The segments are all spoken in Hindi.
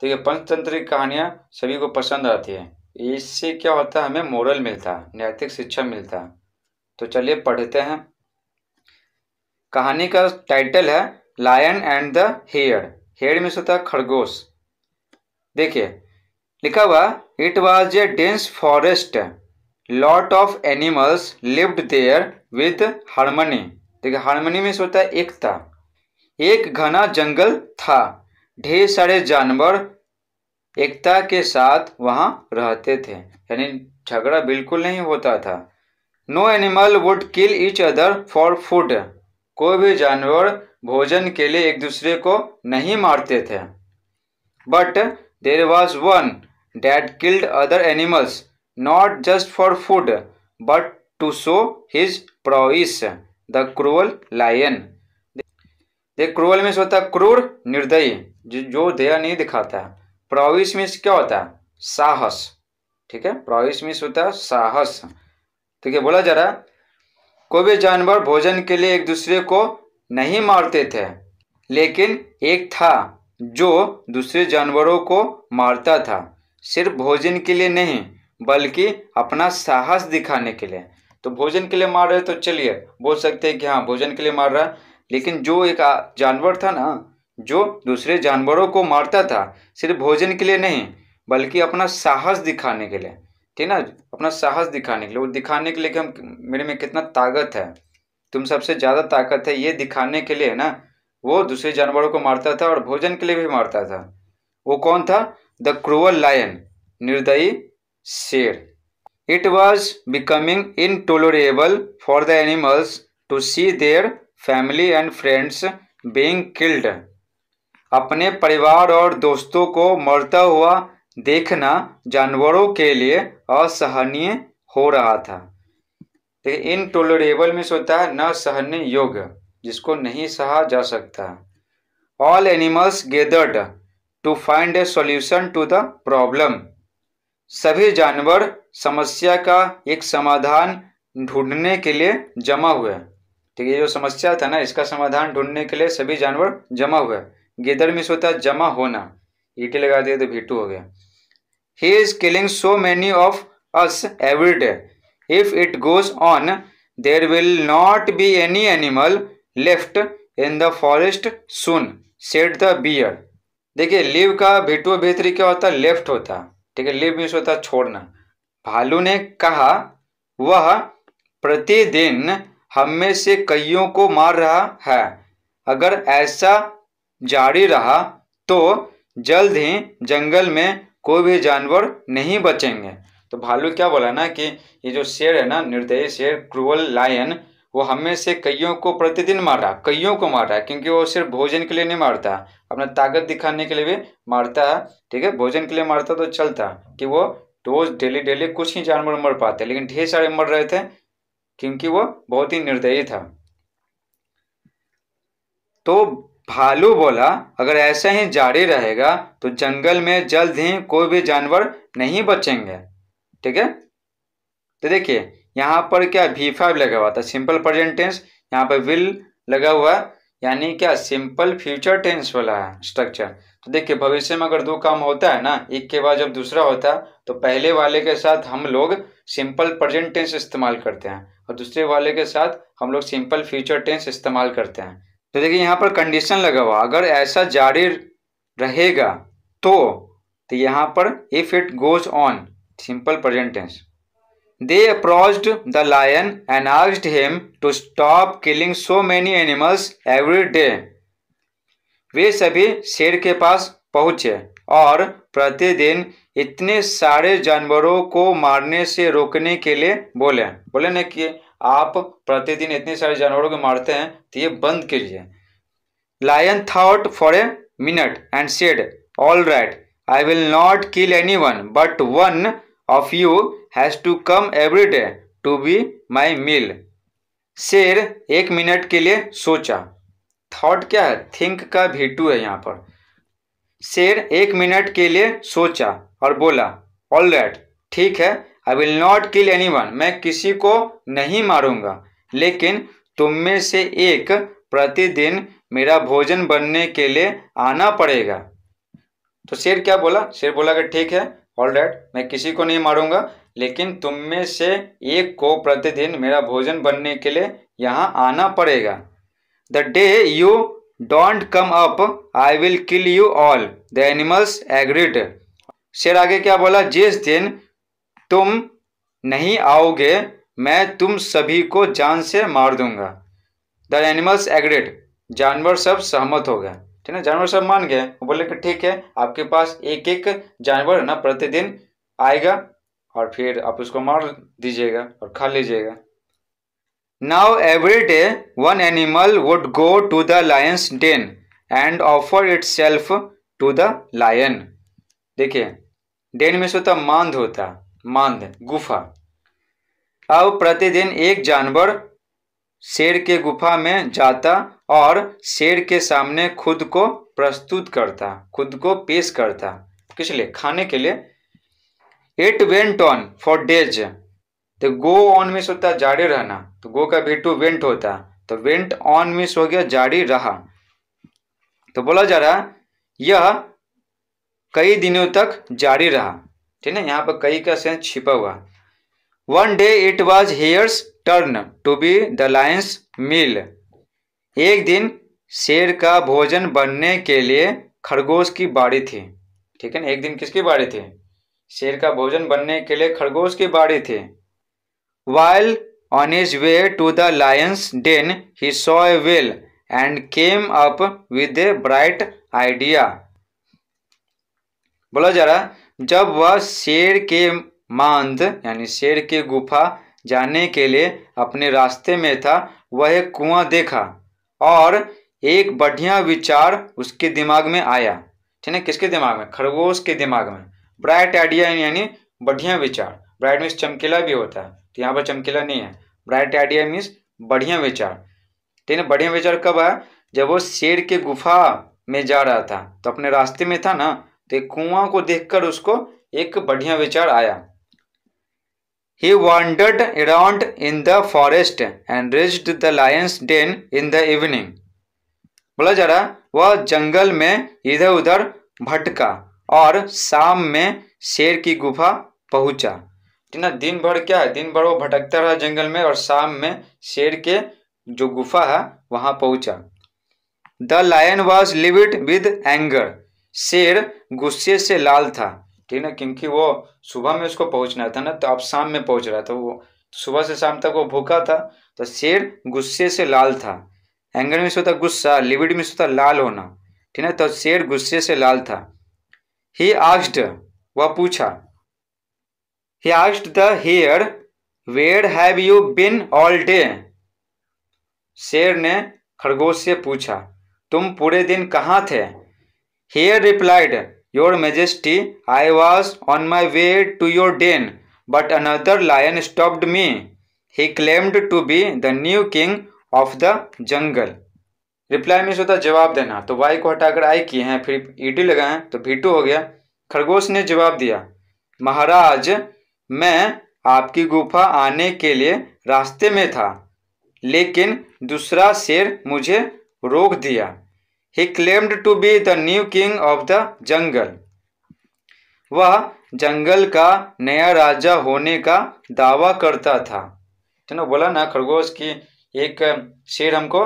तो पंचतंत्र की कहानियाँ सभी को पसंद आती है इससे क्या होता है हमें मोरल मिलता है नैतिक शिक्षा मिलता है तो चलिए पढ़ते हैं कहानी का टाइटल है lion and the hare hare में होता है खरगोश देखिए लिखा हुआ it was a dense forest lot of animals lived there with harmony देखिए हारमोनी में होता है एकता एक घना जंगल था ढेर सारे जानवर एकता के साथ वहाँ रहते थे यानी झगड़ा बिल्कुल नहीं होता था no animal would kill each other for food कोई भी जानवर भोजन के लिए एक दूसरे को नहीं मारते थे but there was one that killed other animals not just for food but to show his prowess the cruel lion देख क्रूअल मीन्स होता है क्रूर निर्दयी जो दया नहीं दिखाता है प्रोविश मीन्स क्या होता है साहस ठीक है प्रोविश मीन्स होता है साहस ठीक तो है बोला जा रहा कोई भी जानवर भोजन के लिए एक दूसरे को नहीं मारते थे लेकिन एक था जो दूसरे जानवरों को मारता था सिर्फ भोजन के लिए नहीं बल्कि अपना साहस दिखाने के लिए तो भोजन के लिए मार रहे तो चलिए बोल सकते हैं कि हाँ भोजन के लिए मार रहा है लेकिन जो एक जानवर था ना जो दूसरे जानवरों को मारता था सिर्फ भोजन के लिए नहीं बल्कि अपना साहस दिखाने के लिए ठीक ना अपना साहस दिखाने के लिए वो दिखाने के लिए कि हम मेरे में कितना ताकत है तुम सबसे ज़्यादा ताकत है ये दिखाने के लिए है ना वो दूसरे जानवरों को मारता था और भोजन के लिए भी मारता था वो कौन था द क्रूअल लायन निर्दयी शेर it was becoming intolerable for the animals to see their family and friends being killed अपने परिवार और दोस्तों को मरता हुआ देखना जानवरों के लिए असहनीय हो रहा था इन टोलरेबल में सोता है न सहने योग्य जिसको नहीं सहा जा सकता all animals gathered to find a solution to the problem सभी जानवर समस्या का एक समाधान ढूंढने के लिए जमा हुए ठीक है जो समस्या था ना इसका समाधान ढूंढने के लिए सभी जानवर जमा हुए गिदर में सोता जमा होना ईटी लगा दिया तो भीटू हो गया he is killing so many of us every day if it goes on there will not be any animal left in the forest soon said the bear देखिए लिव का भीटू भीतरी क्या होता है लेफ्ट होता ठीक है लिव मीन्स होता छोड़ना भालू ने कहा वह प्रतिदिन हम में से कईयों को मार रहा है अगर ऐसा जारी रहा तो जल्द ही जंगल में कोई भी जानवर नहीं बचेंगे तो भालू क्या बोला ना कि ये जो शेर है ना निर्दयी शेर क्रूअल लायन वो हमें से कईयों को प्रतिदिन मार रहा कईयों को मार रहा है क्योंकि वो सिर्फ भोजन के लिए नहीं मारता अपना ताकत दिखाने के लिए भी मारता है ठीक है भोजन के लिए मारता तो चलता कि वो रोज़ डेली डेली कुछ ही जानवर मर पाते लेकिन ढेर सारे मर रहे थे क्योंकि वो बहुत ही निर्दयी था तो भालू बोला अगर ऐसा ही जारी रहेगा तो जंगल में जल्द ही कोई भी जानवर नहीं बचेंगे ठीक है तो देखिए यहाँ पर क्या वी फाइव लगा हुआ था सिंपल प्रेजेंट टेंस यहाँ पर विल लगा हुआ है यानी क्या सिंपल फ्यूचर टेंस वाला है स्ट्रक्चर तो देखिए भविष्य में अगर दो काम होता है ना एक के बाद जब दूसरा होता है तो पहले वाले के साथ हम लोग सिंपल प्रेजेंट टेंस इस्तेमाल करते हैं और दूसरे वाले के साथ हम लोग सिंपल फ्यूचर टेंस इस्तेमाल करते हैं तो देखिए यहाँ पर कंडीशन लगा हुआ अगर ऐसा जारी रहेगा तो तो यहाँ पर if it goes on simple present tense they approached the lion and asked him to stop killing so many animals every day वे सभी शेर के पास पहुँचे और प्रतिदिन इतने सारे जानवरों को मारने से रोकने के लिए बोले बोले ना कि आप प्रतिदिन इतने सारे जानवरों को मारते हैं तो ये बंद कीजिए lion thought for a minute and said all right I will not kill any one but one of you has to come every day to be my meal शेर एक मिनट के लिए सोचा थॉट क्या है थिंक का भीटू है यहाँ पर शेर एक मिनट के लिए सोचा और बोला ऑल राइट ठीक है I will not kill any one मैं किसी को नहीं मारूंगा लेकिन तुम में से एक प्रतिदिन मेरा भोजन बनने के लिए आना पड़ेगा तो शेर क्या बोला शेर बोला कि ठीक है ऑल राइट मैं किसी को नहीं मारूंगा लेकिन तुम में से एक को प्रतिदिन मेरा भोजन बनने के लिए यहाँ आना पड़ेगा the day you don't come up I will kill you all the animals agreed शेर आगे क्या बोला जिस दिन तुम नहीं आओगे मैं तुम सभी को जान से मार दूंगा द एनिमल्स एग्रीड जानवर सब सहमत हो गए ठीक है जानवर सब मान गए वो बोले कि ठीक है आपके पास एक एक जानवर ना प्रतिदिन आएगा और फिर आप उसको मार दीजिएगा और खा लीजिएगा Now every day one animal would go to the lion's den and offer itself to the lion. देखिए डेन में होता तो मांद होता मांद गुफा अब प्रतिदिन एक जानवर शेर के गुफा में जाता और शेर के सामने खुद को प्रस्तुत करता खुद को पेश करता किस लिए खाने के लिए it went on for days तो गो ऑन मिस होता है जारी रहना तो गो का भी टू वेंट होता है तो वेंट ऑन मिस हो गया जारी रहा तो बोला जा रहा यह कई दिनों तक जारी रहा ठीक है यहाँ पर कई का सेंस छिपा हुआ one day it was hare's turn to be the lion's meal एक दिन शेर का भोजन बनने के लिए खरगोश की बाड़ी थी ठीक है ना एक दिन किसकी बाड़ी थी शेर का भोजन बनने के लिए खरगोश की बाड़ी थी While on his way to the lion's den, he saw a whale and came up with a bright idea. बोला जरा जब वह शेर के मांद यानी शेर के गुफा जाने के लिए अपने रास्ते में था वह कुआं देखा और एक बढ़िया विचार उसके दिमाग में आया ठीक है किसके दिमाग में खरगोश के दिमाग में ब्राइट आइडिया यानी बढ़िया विचार ब्राइट में चमकीला भी होता है तो यहाँ पर चमकीला नहीं है ब्राइट आइडिया मीन्स बढ़िया विचार ठीक तो है बढ़िया विचार कब है जब वो शेर के गुफा में जा रहा था तो अपने रास्ते में था ना तो एक कुआं को देखकर उसको एक बढ़िया विचार आया he wandered around in the forest and reached the lion's den in the evening बोला जा रहा वह जंगल में इधर उधर भटका और शाम में शेर की गुफा पहुंचा कि ना दिन भर क्या है दिन भर वो भटकता रहा जंगल में और शाम में शेर के जो गुफा है वहां पहुंचा the lion was livid with anger शेर गुस्से से लाल था ठीक है क्योंकि वो सुबह में उसको पहुंचना था ना तो अब शाम में पहुंच रहा था वो तो सुबह से शाम तक वो भूखा था तो शेर गुस्से से लाल था एंगर में सोता गुस्सा लिविड में सोता लाल होना ठीक है तो शेर गुस्से से लाल था ही आस्ड वह पूछा he asked the hare where have you been all day शेर ने खरगोश से पूछा तुम पूरे दिन कहाँ थे hare replied your majesty I was on my way to your den but another lion stopped me he claimed to be the new king of the jungle reply में होता जवाब देना तो वाई को हटाकर आई किए हैं फिर ईटी लगाए तो भीटू हो गया खरगोश ने जवाब दिया महाराज मैं आपकी गुफा आने के लिए रास्ते में था लेकिन दूसरा शेर मुझे रोक दिया he claimed to be the new king of the jungle वह जंगल का नया राजा होने का दावा करता था तो ना बोला ना खरगोश की एक शेर हमको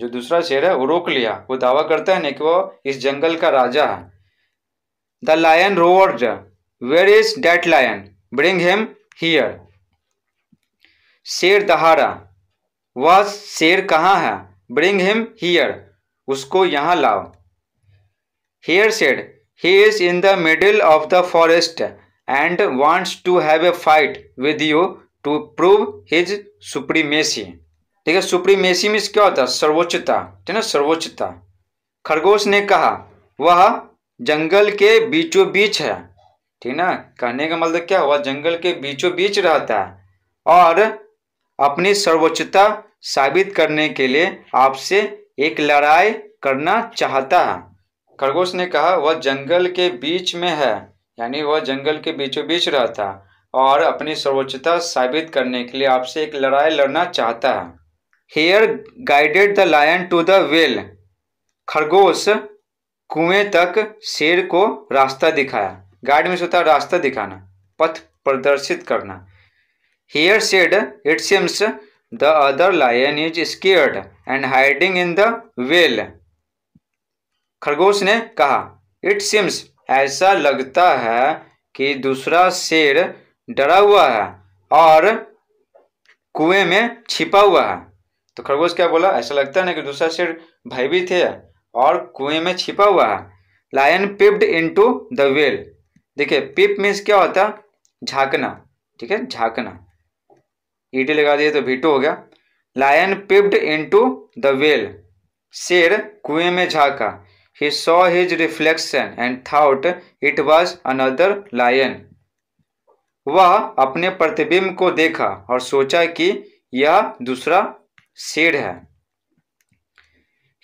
जो दूसरा शेर है वो रोक लिया वो दावा करता है ना कि वो इस जंगल का राजा है the lion roared where is that lion bring him here शेर दहाड़ा वह शेर कहाँ है ब्रिंग हिम हियर उसको यहाँ लाओ hare said he is in the middle of the forest and wants to have a fight with you to prove his supremacy ठीक है सुप्रीमेसी मीन्स क्या होता है सर्वोच्चता ठीक है सर्वोच्चता खरगोश ने कहा वह जंगल के बीचों बीच है ठीक ना कहने का मतलब क्या हुआ जंगल के बीचों बीच रहता है और अपनी सर्वोच्चता साबित करने के लिए आपसे एक लड़ाई करना चाहता है खरगोश ने कहा वह जंगल के बीच में है यानी वह जंगल के बीचों बीच रहता और अपनी सर्वोच्चता साबित करने के लिए आपसे एक लड़ाई लड़ना चाहता है hare guided the lion to the well खरगोश कुएं तक शेर को रास्ता दिखाया गाइड में होता रास्ता दिखाना पथ प्रदर्शित करना hare said it seems the other lion is scared and hiding in the well खरगोश ने कहा इट सिम्स ऐसा लगता है कि दूसरा शेर डरा हुआ है और कुएं में छिपा हुआ है तो खरगोश क्या बोला ऐसा लगता है ना कि दूसरा शेर भयभीत है और कुएं में छिपा हुआ है lion peeped into the well देखिए पिप मीन्स क्या होता है झांकना ठीक है झांकना ईटी e लगा दिए तो भीटू हो गया lion peeped into the well शेर कुएं में झांका he saw his reflection and thought it was another lion वह अपने प्रतिबिंब को देखा और सोचा कि यह दूसरा शेर है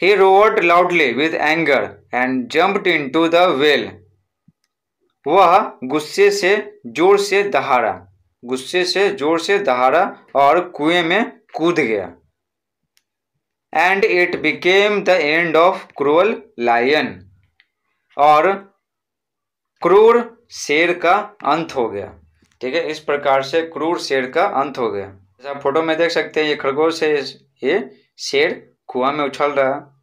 he roared loudly with anger and jumped into the well वह गुस्से से जोर से दहाड़ा गुस्से से जोर से दहाड़ा और कुएं में कूद गया and it became the end of cruel lion और क्रूर शेर का अंत हो गया ठीक है इस प्रकार से क्रूर शेर का अंत हो गया जैसा फोटो में देख सकते हैं ये खरगोश है ये शेर कुआं में उछल रहा